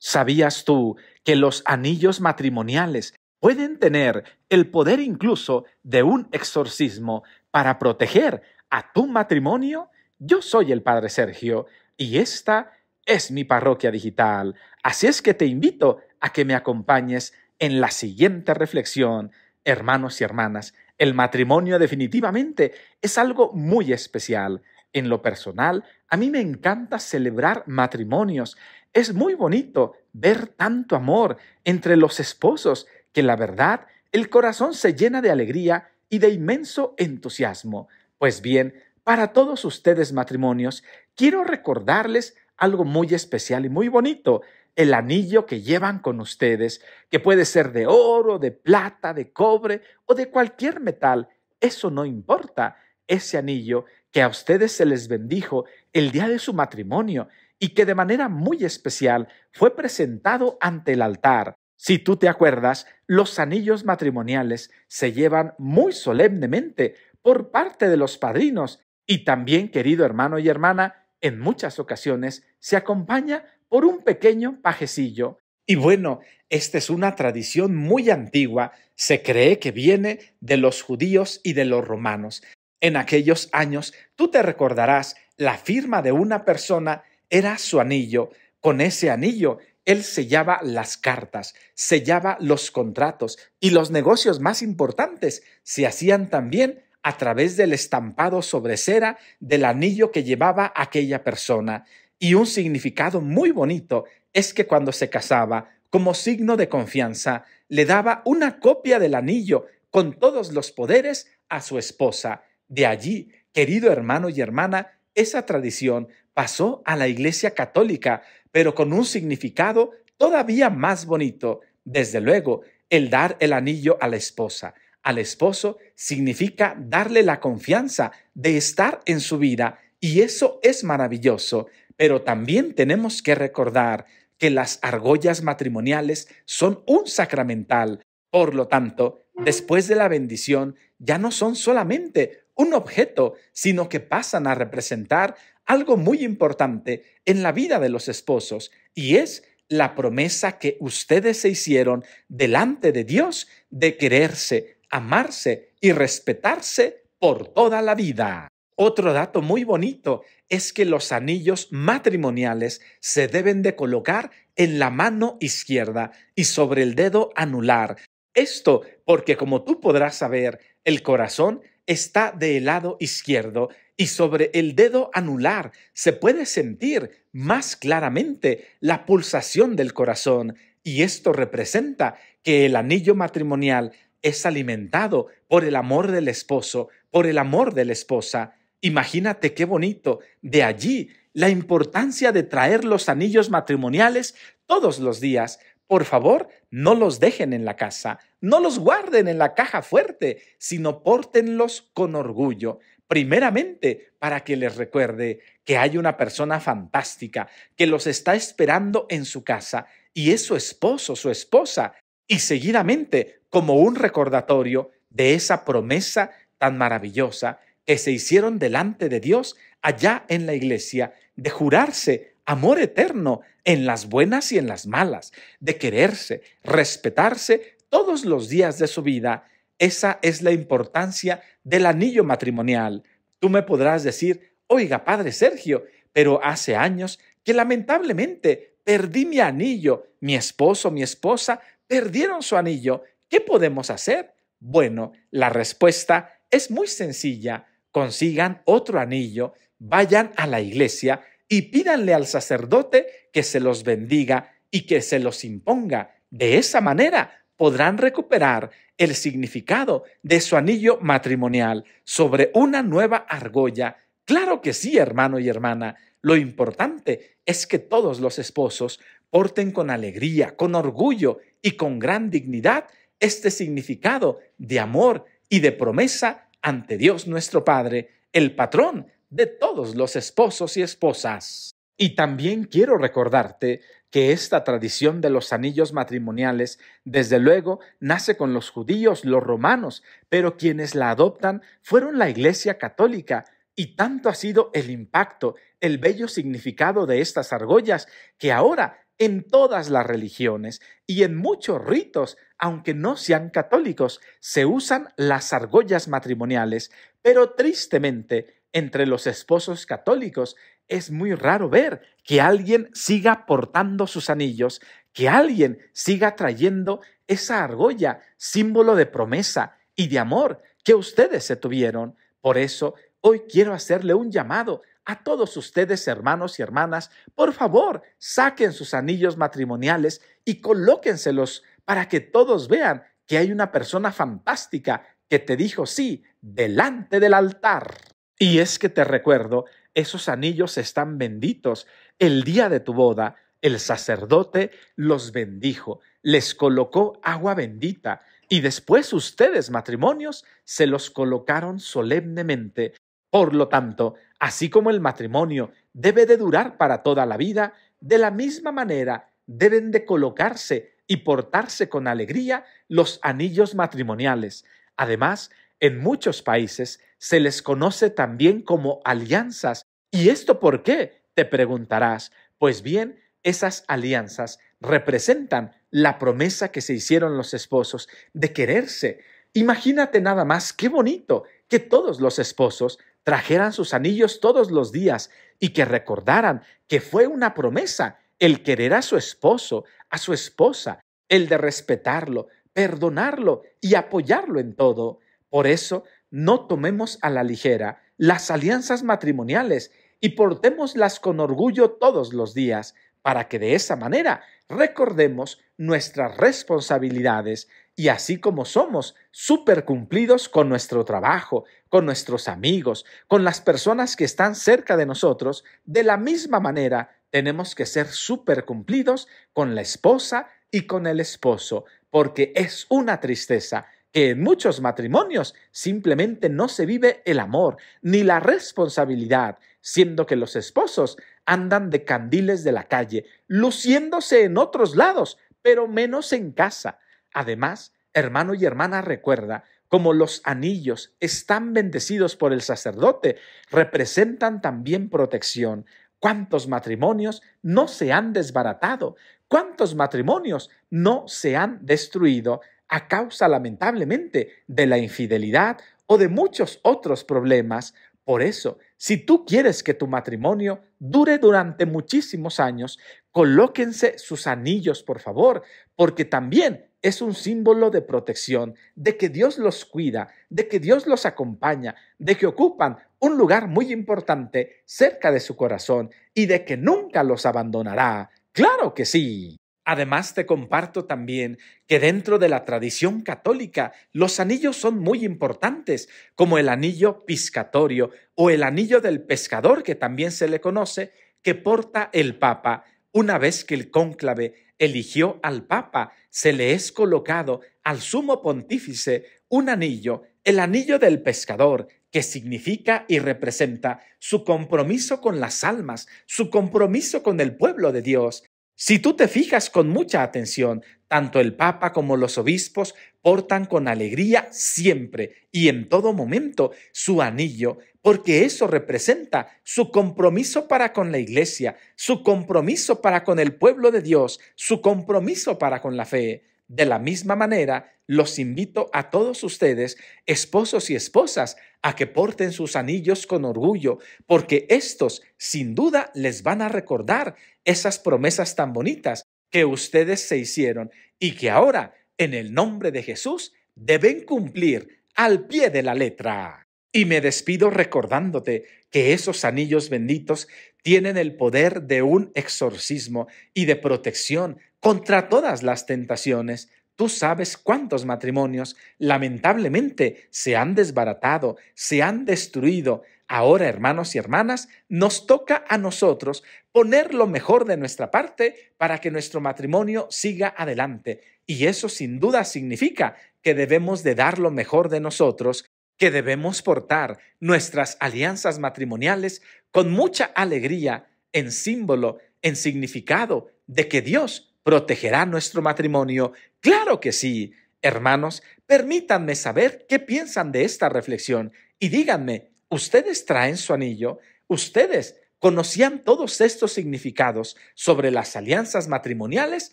¿Sabías tú que los anillos matrimoniales pueden tener el poder incluso de un exorcismo para proteger a tu matrimonio? Yo soy el Padre Sergio y esta es mi parroquia digital. Así es que te invito a que me acompañes en la siguiente reflexión. Hermanos y hermanas, el matrimonio definitivamente es algo muy especial en lo personal, a mí me encanta celebrar matrimonios. Es muy bonito ver tanto amor entre los esposos que la verdad el corazón se llena de alegría y de inmenso entusiasmo. Pues bien, para todos ustedes matrimonios, quiero recordarles algo muy especial y muy bonito, el anillo que llevan con ustedes, que puede ser de oro, de plata, de cobre o de cualquier metal, eso no importa. Ese anillo que a ustedes se les bendijo el día de su matrimonio y que de manera muy especial fue presentado ante el altar. Si tú te acuerdas, los anillos matrimoniales se llevan muy solemnemente por parte de los padrinos y también, querido hermano y hermana, en muchas ocasiones se acompaña por un pequeño pajecillo. Y bueno, esta es una tradición muy antigua, se cree que viene de los judíos y de los romanos. En aquellos años, tú te recordarás, la firma de una persona era su anillo. Con ese anillo, él sellaba las cartas, sellaba los contratos y los negocios más importantes se hacían también a través del estampado sobre cera del anillo que llevaba aquella persona. Y un significado muy bonito es que cuando se casaba, como signo de confianza, le daba una copia del anillo con todos los poderes a su esposa. De allí, querido hermano y hermana, esa tradición pasó a la Iglesia Católica, pero con un significado todavía más bonito. Desde luego, el dar el anillo a la esposa, al esposo, significa darle la confianza de estar en su vida, y eso es maravilloso. Pero también tenemos que recordar que las argollas matrimoniales son un sacramental. Por lo tanto, después de la bendición, ya no son solamente un objeto, sino que pasan a representar algo muy importante en la vida de los esposos, y es la promesa que ustedes se hicieron delante de Dios de quererse, amarse y respetarse por toda la vida. Otro dato muy bonito es que los anillos matrimoniales se deben de colocar en la mano izquierda y sobre el dedo anular. Esto porque, como tú podrás saber, el corazón está del lado izquierdo y sobre el dedo anular se puede sentir más claramente la pulsación del corazón y esto representa que el anillo matrimonial es alimentado por el amor del esposo, por el amor de la esposa. Imagínate qué bonito. De allí la importancia de traer los anillos matrimoniales todos los días, por favor, no los dejen en la casa, no los guarden en la caja fuerte, sino pórtenlos con orgullo, primeramente para que les recuerde que hay una persona fantástica que los está esperando en su casa y es su esposo, su esposa, y seguidamente como un recordatorio de esa promesa tan maravillosa que se hicieron delante de Dios allá en la iglesia de jurarse amor eterno en las buenas y en las malas, de quererse, respetarse todos los días de su vida. Esa es la importancia del anillo matrimonial. Tú me podrás decir, oiga, padre Sergio, pero hace años que lamentablemente perdí mi anillo, mi esposo, mi esposa perdieron su anillo. ¿Qué podemos hacer? Bueno, la respuesta es muy sencilla. Consigan otro anillo, vayan a la iglesia, y pídanle al sacerdote que se los bendiga y que se los imponga. De esa manera podrán recuperar el significado de su anillo matrimonial sobre una nueva argolla. Claro que sí, hermano y hermana. Lo importante es que todos los esposos porten con alegría, con orgullo y con gran dignidad este significado de amor y de promesa ante Dios nuestro Padre, el patrón de todos los esposos y esposas. Y también quiero recordarte que esta tradición de los anillos matrimoniales, desde luego, nace con los judíos, los romanos, pero quienes la adoptan fueron la Iglesia Católica, y tanto ha sido el impacto, el bello significado de estas argollas, que ahora en todas las religiones y en muchos ritos, aunque no sean católicos, se usan las argollas matrimoniales, pero tristemente entre los esposos católicos es muy raro ver que alguien siga portando sus anillos, que alguien siga trayendo esa argolla, símbolo de promesa y de amor que ustedes se tuvieron. Por eso, hoy quiero hacerle un llamado a todos ustedes, hermanos y hermanas, por favor, saquen sus anillos matrimoniales y colóquenselos para que todos vean que hay una persona fantástica que te dijo sí delante del altar. Y es que te recuerdo, esos anillos están benditos. El día de tu boda, el sacerdote los bendijo, les colocó agua bendita, y después ustedes, matrimonios, se los colocaron solemnemente. Por lo tanto, así como el matrimonio debe de durar para toda la vida, de la misma manera deben de colocarse y portarse con alegría los anillos matrimoniales. Además, en muchos países se les conoce también como alianzas. ¿Y esto por qué? Te preguntarás. Pues bien, esas alianzas representan la promesa que se hicieron los esposos de quererse. Imagínate nada más qué bonito que todos los esposos trajeran sus anillos todos los días y que recordaran que fue una promesa el querer a su esposo, a su esposa, el de respetarlo, perdonarlo y apoyarlo en todo. Por eso, no tomemos a la ligera las alianzas matrimoniales y portémoslas con orgullo todos los días, para que de esa manera recordemos nuestras responsabilidades y así como somos súper cumplidos con nuestro trabajo, con nuestros amigos, con las personas que están cerca de nosotros, de la misma manera tenemos que ser súper cumplidos con la esposa y con el esposo, porque es una tristeza que en muchos matrimonios simplemente no se vive el amor ni la responsabilidad, siendo que los esposos andan de candiles de la calle, luciéndose en otros lados, pero menos en casa. Además, hermano y hermana, recuerda, como los anillos están bendecidos por el sacerdote, representan también protección. ¿Cuántos matrimonios no se han desbaratado? ¿Cuántos matrimonios no se han destruido? a causa lamentablemente de la infidelidad o de muchos otros problemas. Por eso, si tú quieres que tu matrimonio dure durante muchísimos años, colóquense sus anillos, por favor, porque también es un símbolo de protección, de que Dios los cuida, de que Dios los acompaña, de que ocupan un lugar muy importante cerca de su corazón y de que nunca los abandonará. Claro que sí. Además, te comparto también que dentro de la tradición católica los anillos son muy importantes, como el anillo piscatorio o el anillo del pescador, que también se le conoce, que porta el Papa. Una vez que el cónclave eligió al Papa, se le es colocado al sumo pontífice un anillo, el anillo del pescador, que significa y representa su compromiso con las almas, su compromiso con el pueblo de Dios, si tú te fijas con mucha atención, tanto el Papa como los obispos portan con alegría siempre y en todo momento su anillo, porque eso representa su compromiso para con la Iglesia, su compromiso para con el pueblo de Dios, su compromiso para con la fe. De la misma manera, los invito a todos ustedes, esposos y esposas, a que porten sus anillos con orgullo, porque estos sin duda les van a recordar esas promesas tan bonitas que ustedes se hicieron y que ahora, en el nombre de Jesús, deben cumplir al pie de la letra. Y me despido recordándote que esos anillos benditos tienen el poder de un exorcismo y de protección contra todas las tentaciones. Tú sabes cuántos matrimonios lamentablemente se han desbaratado, se han destruido. Ahora, hermanos y hermanas, nos toca a nosotros poner lo mejor de nuestra parte para que nuestro matrimonio siga adelante. Y eso sin duda significa que debemos de dar lo mejor de nosotros, que debemos portar nuestras alianzas matrimoniales con mucha alegría en símbolo, en significado de que Dios ¿Protegerá nuestro matrimonio? Claro que sí. Hermanos, permítanme saber qué piensan de esta reflexión y díganme, ¿ustedes traen su anillo? ¿Ustedes conocían todos estos significados sobre las alianzas matrimoniales?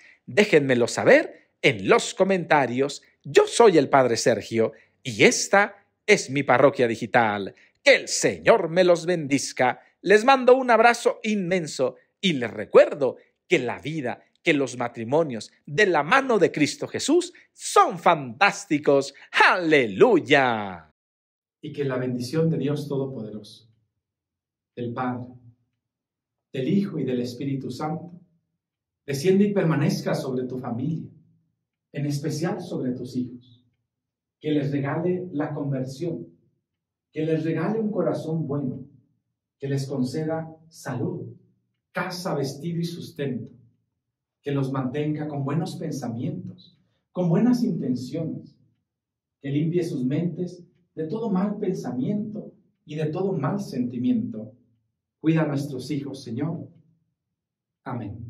Déjenmelo saber en los comentarios. Yo soy el Padre Sergio y esta es mi parroquia digital. Que el Señor me los bendizca! Les mando un abrazo inmenso y les recuerdo que la vida que los matrimonios de la mano de Cristo Jesús son fantásticos. Aleluya. Y que la bendición de Dios Todopoderoso, del Padre, del Hijo y del Espíritu Santo, desciende y permanezca sobre tu familia, en especial sobre tus hijos. Que les regale la conversión, que les regale un corazón bueno, que les conceda salud, casa, vestido y sustento que los mantenga con buenos pensamientos, con buenas intenciones, que limpie sus mentes de todo mal pensamiento y de todo mal sentimiento. Cuida a nuestros hijos, Señor. Amén.